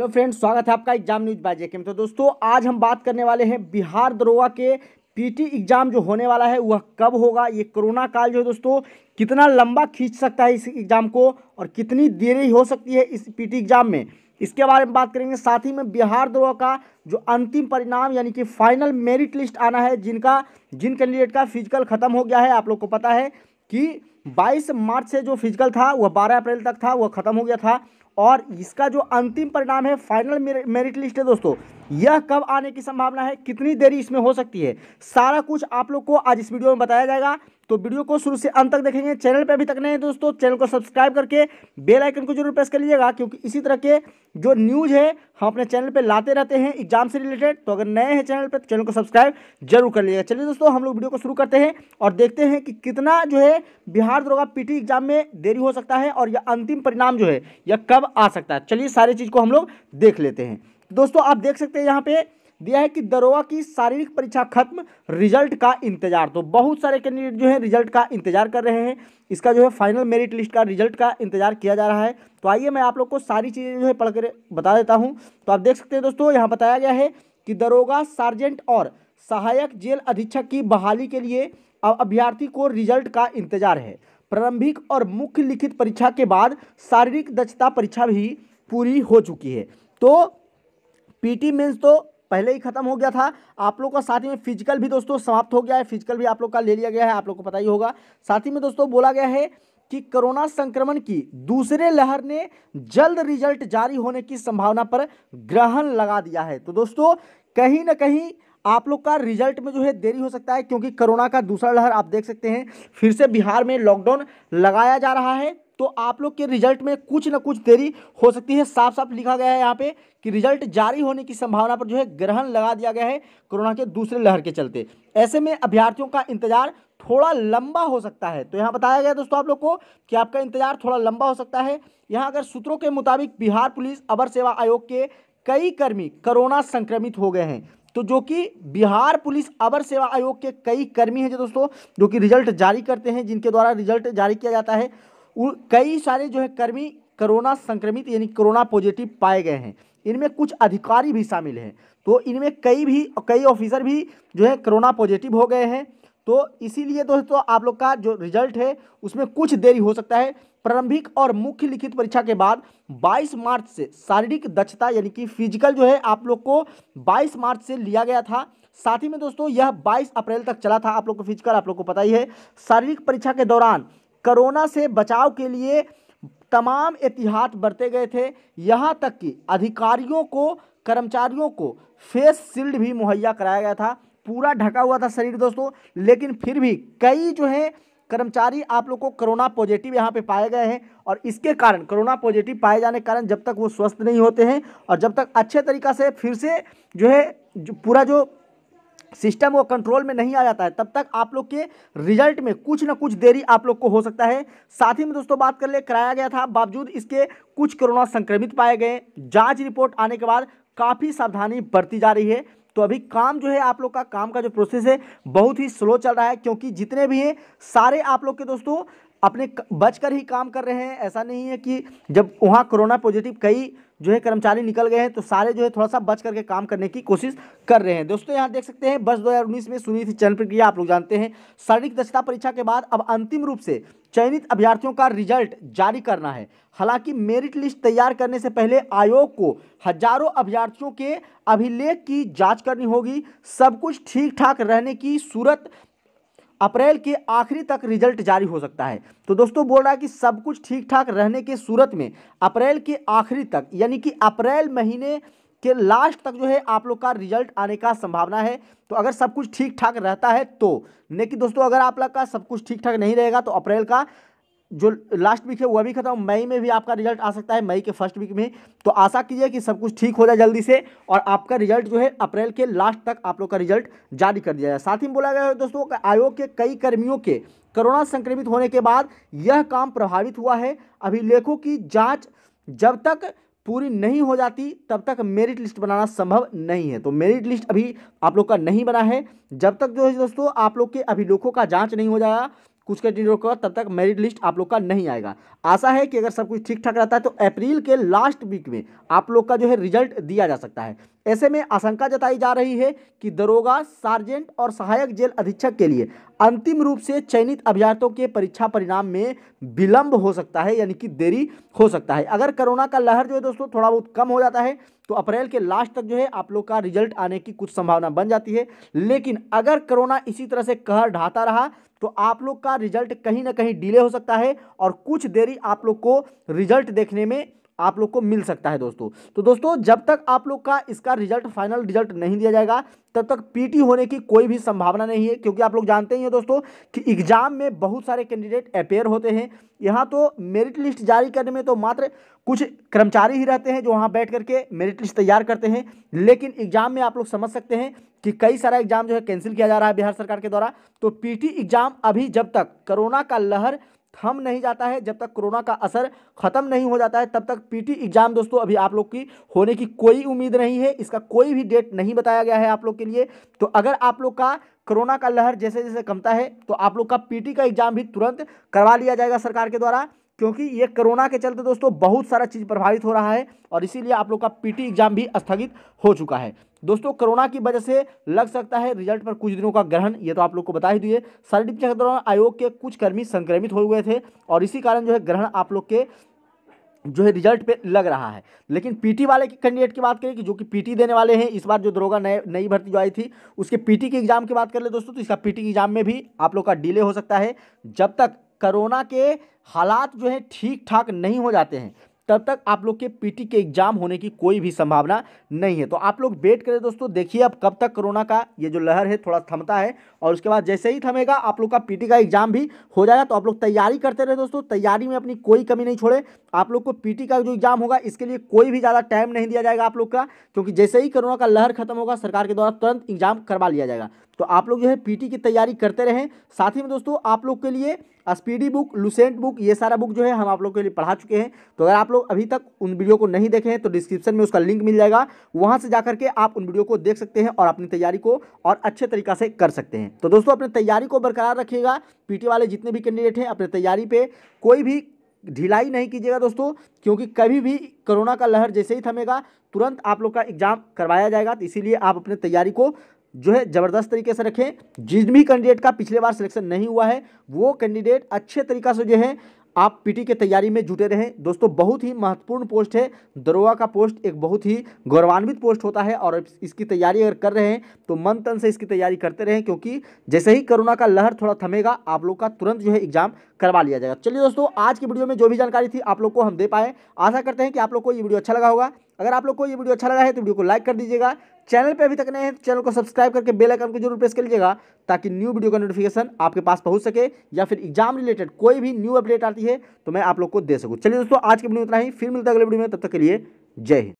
hello friends स्वागत है आपका एग्जाम न्यूज बाय के में तो दोस्तों आज हम बात करने वाले हैं बिहार दरोगा के पीटी एग्जाम जो होने वाला है वह कब होगा ये कोरोना काल जो है दोस्तों कितना लंबा खींच सकता है इस एग्जाम को और कितनी देरी हो सकती है इस पीटी एग्जाम में इसके बारे में बात करेंगे साथ ही में बिहार दरोगा का जो अंतिम परिणाम यानी कि फाइनल मेरिट लिस्ट आना है जिनका जिन कैंडिडेट का फिजिकल खत्म हो गया है आप लोग को पता है कि 22 मार्च से जो फिजिकल था वह 12 अप्रैल तक था वह खत्म हो गया था और इसका जो अंतिम परिणाम है फाइनल मेरिट लिस्ट है दोस्तों यह कब आने की संभावना है कितनी देरी इसमें हो सकती है सारा कुछ आप लोग को आज इस वीडियो में बताया जाएगा तो वीडियो को शुरू से अंत तक देखेंगे चैनल पर अभी तक नहीं है दोस्तों चैनल को सब्सक्राइब करके बेल आइकन को जरूर प्रेस कर लीजिएगा क्योंकि इसी तरह के जो न्यूज़ है हम अपने चैनल पर लाते रहते हैं एग्जाम से रिलेटेड तो अगर नए हैं चैनल पर तो चैनल को सब्सक्राइब जरूर कर लीजिएगा चलिए दोस्तों हम लोग वीडियो को शुरू करते हैं और देखते हैं कि कितना जो है बिहार दरोगा पीटी एग्जाम में देरी हो सकता है और यह अंतिम परिणाम जो है यह कब आ सकता है चलिए सारी चीज़ को हम लोग देख लेते हैं दोस्तों आप देख सकते हैं यहाँ पे दिया है कि दरोगा की शारीरिक परीक्षा खत्म रिजल्ट का इंतजार तो बहुत सारे कैंडिडेट जो है रिजल्ट का इंतजार कर रहे हैं इसका जो है फाइनल मेरिट लिस्ट का रिजल्ट का इंतजार किया जा रहा है तो आइए मैं आप लोग को सारी चीज़ें जो है पढ़कर बता देता हूँ तो आप देख सकते हैं दोस्तों यहाँ बताया गया है कि दरोगा सार्जेंट और सहायक जेल अधीक्षक की बहाली के लिए अभ्यर्थी को रिजल्ट का इंतजार है प्रारंभिक और मुख्य लिखित परीक्षा के बाद शारीरिक दक्षता परीक्षा भी पूरी हो चुकी है तो पीटी मेंस तो पहले ही खत्म हो गया था आप लोग का साथ ही में फिजिकल भी दोस्तों समाप्त हो गया है फिजिकल भी आप लोग का ले लिया गया है आप लोग को पता ही होगा साथ ही में दोस्तों बोला गया है कि कोरोना संक्रमण की दूसरे लहर ने जल्द रिजल्ट जारी होने की संभावना पर ग्रहण लगा दिया है तो दोस्तों कहीं ना कहीं आप लोग का रिजल्ट में जो है देरी हो सकता है क्योंकि कोरोना का दूसरा लहर आप देख सकते हैं फिर से बिहार में लॉकडाउन लगाया जा रहा है तो आप लोग के रिजल्ट में कुछ ना कुछ देरी हो सकती है साफ साफ लिखा गया है यहाँ पे कि रिजल्ट जारी होने की संभावना पर जो है ग्रहण लगा दिया गया है कोरोना के दूसरे लहर के चलते ऐसे में अभ्यर्थियों का इंतजार थोड़ा लंबा हो सकता है तो यहाँ बताया गया दोस्तों आप लोग को कि आपका इंतजार थोड़ा लंबा हो सकता है यहाँ अगर सूत्रों के मुताबिक बिहार पुलिस अवर सेवा आयोग के कई कर्मी कोरोना संक्रमित हो गए हैं तो जो कि बिहार पुलिस अवर सेवा आयोग के कई कर्मी हैं जो दोस्तों जो कि रिजल्ट जारी करते हैं जिनके द्वारा रिजल्ट जारी किया जाता है कई सारे जो है कर्मी कोरोना संक्रमित यानी कोरोना पॉजिटिव पाए गए हैं इनमें कुछ अधिकारी भी शामिल हैं तो इनमें कई भी कई ऑफिसर भी जो है कोरोना पॉजिटिव हो गए हैं तो इसीलिए दोस्तों आप लोग का जो रिजल्ट है उसमें कुछ देरी हो सकता है प्रारंभिक और मुख्य लिखित परीक्षा के बाद 22 मार्च से शारीरिक दक्षता यानी कि फिजिकल जो है आप लोग को 22 मार्च से लिया गया था साथ ही में दोस्तों यह 22 अप्रैल तक चला था आप लोग को फिजिकल आप लोग को पता ही है शारीरिक परीक्षा के दौरान कोरोना से बचाव के लिए तमाम एहतियात बरते गए थे यहाँ तक कि अधिकारियों को कर्मचारियों को फेस शील्ड भी मुहैया कराया गया था पूरा ढका हुआ था शरीर दोस्तों लेकिन फिर भी कई जो है कर्मचारी आप लोग को कोरोना पॉजिटिव यहाँ पे पाए गए हैं और इसके कारण कोरोना पॉजिटिव पाए जाने के कारण जब तक वो स्वस्थ नहीं होते हैं और जब तक अच्छे तरीका से फिर से जो है जो पूरा जो सिस्टम वो कंट्रोल में नहीं आ जाता है तब तक आप लोग के रिजल्ट में कुछ ना कुछ देरी आप लोग को हो सकता है साथ ही में दोस्तों बात कर ले कराया गया था बावजूद इसके कुछ कोरोना संक्रमित पाए गए जांच रिपोर्ट आने के बाद काफ़ी सावधानी बरती जा रही है तो अभी काम जो है आप लोग का काम का जो प्रोसेस है बहुत ही स्लो चल रहा है क्योंकि जितने भी हैं सारे आप लोग के दोस्तों अपने बचकर ही काम कर रहे हैं ऐसा नहीं है कि जब वहाँ कोरोना पॉजिटिव कई जो है कर्मचारी निकल गए हैं तो सारे जो है थोड़ा सा बच करके काम करने की कोशिश कर रहे हैं दोस्तों यहाँ देख सकते हैं वर्ष 2019 में सुनी थी चयन प्रक्रिया आप लोग जानते हैं शारीरिक दक्षता परीक्षा के बाद अब अंतिम रूप से चयनित अभ्यर्थियों का रिजल्ट जारी करना है हालांकि मेरिट लिस्ट तैयार करने से पहले आयोग को हजारों अभ्यर्थियों के अभिलेख की जांच करनी होगी सब कुछ ठीक ठाक रहने की सूरत अप्रैल के आखिरी तक रिजल्ट जारी हो सकता है तो दोस्तों बोल रहा है कि सब कुछ ठीक ठाक रहने के सूरत में अप्रैल के आखिरी तक यानी कि अप्रैल महीने के लास्ट तक जो है आप लोग का रिजल्ट आने का संभावना है तो अगर सब कुछ ठीक ठाक रहता है तो लेकिन दोस्तों अगर आप लोग का सब कुछ ठीक ठाक नहीं रहेगा तो अप्रैल का जो लास्ट वीक है वह भी खत्म मई में भी आपका रिजल्ट आ सकता है मई के फर्स्ट वीक में तो आशा कीजिए कि सब कुछ ठीक हो जाए जल्दी से और आपका रिजल्ट जो है अप्रैल के लास्ट तक आप लोग का रिजल्ट जारी कर दिया जाए साथ ही बोला गया है दोस्तों आयोग के कई कर्मियों के कोरोना संक्रमित होने के बाद यह काम प्रभावित हुआ है अभिलेखों की जाँच जब तक पूरी नहीं हो जाती तब तक मेरिट लिस्ट बनाना संभव नहीं है तो मेरिट लिस्ट अभी आप लोग का नहीं बना है जब तक जो है दोस्तों आप लोग के अभिलेखों का जांच नहीं हो जाएगा कुछ का डिनोट तब तक मेरिट लिस्ट आप लोग का नहीं आएगा आशा है कि अगर सब कुछ ठीक ठाक रहता है तो अप्रैल के लास्ट वीक में आप लोग का जो है रिजल्ट दिया जा सकता है ऐसे में आशंका जताई जा रही है कि दरोगा सार्जेंट और सहायक जेल अधीक्षक के लिए अंतिम रूप से चयनित अभ्यर्थियों के परीक्षा परिणाम में विलंब हो सकता है यानी कि देरी हो सकता है अगर कोरोना का लहर जो है दोस्तों थोड़ा बहुत कम हो जाता है तो अप्रैल के लास्ट तक जो है आप लोग का रिजल्ट आने की कुछ संभावना बन जाती है लेकिन अगर कोरोना इसी तरह से कहर ढाता रहा तो आप लोग का रिजल्ट कहीं ना कहीं डिले हो सकता है और कुछ देरी आप लोग को रिजल्ट देखने में आप लोग को मिल सकता है दोस्तों तो दोस्तों जब तक आप लोग का इसका रिजल्ट फाइनल रिजल्ट नहीं दिया जाएगा तब तक पीटी होने की कोई भी संभावना नहीं है क्योंकि आप लोग जानते ही हैं दोस्तों कि एग्जाम में बहुत सारे कैंडिडेट अपेयर होते हैं यहाँ तो मेरिट लिस्ट जारी करने में तो मात्र कुछ कर्मचारी ही रहते हैं जो वहाँ बैठ करके मेरिट लिस्ट तैयार करते हैं लेकिन एग्जाम में आप लोग समझ सकते हैं कि कई सारा एग्जाम जो है कैंसिल किया जा रहा है बिहार सरकार के द्वारा तो पीटी एग्जाम अभी जब तक कोरोना का लहर थम नहीं जाता है जब तक कोरोना का असर खत्म नहीं हो जाता है तब तक पीटी एग्जाम दोस्तों अभी आप लोग की होने की कोई उम्मीद नहीं है इसका कोई भी डेट नहीं बताया गया है आप लोग के लिए तो अगर आप लोग का कोरोना का लहर जैसे जैसे कमता है तो आप लोग का पीटी का एग्जाम भी तुरंत करवा लिया जाएगा सरकार के द्वारा क्योंकि ये कोरोना के चलते दोस्तों बहुत सारा चीज़ प्रभावित हो रहा है और इसीलिए आप लोग का पीटी एग्जाम भी स्थगित हो चुका है दोस्तों कोरोना की वजह से लग सकता है रिजल्ट पर कुछ दिनों का ग्रहण ये तो आप लोग को बता ही दिए सर्टिफिकेट के दौरान आयोग के कुछ कर्मी संक्रमित हो गए थे और इसी कारण जो है ग्रहण आप लोग के जो है रिजल्ट पे लग रहा है लेकिन पीटी वाले के कैंडिडेट की बात करें कि जो कि पीटी देने वाले हैं इस बार जो दरोगा नए नई भर्ती जो आई थी उसके पीटी के एग्जाम की बात कर ले दोस्तों तो इसका पीटी के एग्जाम में भी आप लोग का डिले हो सकता है जब तक कोरोना के हालात जो है ठीक ठाक नहीं हो जाते हैं तब तक आप लोग के पीटी के एग्जाम होने की कोई भी संभावना नहीं है तो आप लोग वेट करें दोस्तों देखिए अब कब तक कोरोना का ये जो लहर है थोड़ा थमता है और उसके बाद जैसे ही थमेगा आप लोग का पीटी का एग्जाम भी हो जाएगा तो आप लोग तैयारी करते रहे दोस्तों तैयारी में अपनी कोई कमी नहीं छोड़े आप लोग को पी का जो एग्जाम होगा इसके लिए कोई भी ज़्यादा टाइम नहीं दिया जाएगा आप लोग का क्योंकि जैसे ही कोरोना का लहर खत्म होगा सरकार के द्वारा तुरंत एग्जाम करवा लिया जाएगा तो आप लोग जो है पीटी की तैयारी करते रहें साथ ही में दोस्तों आप लोग के लिए स्पीडी बुक लुसेंट बुक ये सारा बुक जो है हम आप लोग के लिए पढ़ा चुके हैं तो अगर आप लोग अभी तक उन वीडियो को नहीं देखे हैं तो डिस्क्रिप्शन में उसका लिंक मिल जाएगा वहाँ से जा करके आप उन वीडियो को देख सकते हैं और अपनी तैयारी को और अच्छे तरीका से कर सकते हैं तो दोस्तों अपनी तैयारी को बरकरार रखिएगा पी वाले जितने भी कैंडिडेट हैं अपनी तैयारी पर कोई भी ढिलाई नहीं कीजिएगा दोस्तों क्योंकि कभी भी कोरोना का लहर जैसे ही थमेगा तुरंत आप लोग का एग्जाम करवाया जाएगा तो इसीलिए आप अपने तैयारी को जो है ज़बरदस्त तरीके से रखें जिस भी कैंडिडेट का पिछले बार सिलेक्शन नहीं हुआ है वो कैंडिडेट अच्छे तरीका से जो है आप पीटी के तैयारी में जुटे रहें दोस्तों बहुत ही महत्वपूर्ण पोस्ट है दरोगा का पोस्ट एक बहुत ही गौरवान्वित पोस्ट होता है और इसकी तैयारी अगर कर रहे हैं तो मन तन से इसकी तैयारी करते रहें क्योंकि जैसे ही कोरोना का लहर थोड़ा थमेगा आप लोग का तुरंत जो है एग्जाम करवा लिया जाएगा चलिए दोस्तों आज की वीडियो में जो भी जानकारी थी आप लोग को हम दे पाए आशा करते हैं कि आप लोग को ये वीडियो अच्छा लगा होगा अगर आप लोग को ये वीडियो अच्छा लगा है तो वीडियो को लाइक कर दीजिएगा चैनल पे अभी तक नए हैं तो चैनल को सब्सक्राइब करके बेल आइकन को जरूर प्रेस कर लीजिएगा ताकि न्यू वीडियो का नोटिफिकेशन आपके पास पहुंच सके या फिर एग्जाम रिलेटेड कोई भी न्यू अपडेट आती है तो मैं आप लोग को दे सकूँ चलिए दोस्तों आज के वीडियो इतना ही फिर मिलता है अगले वीडियो में तब तक के लिए जय हिंद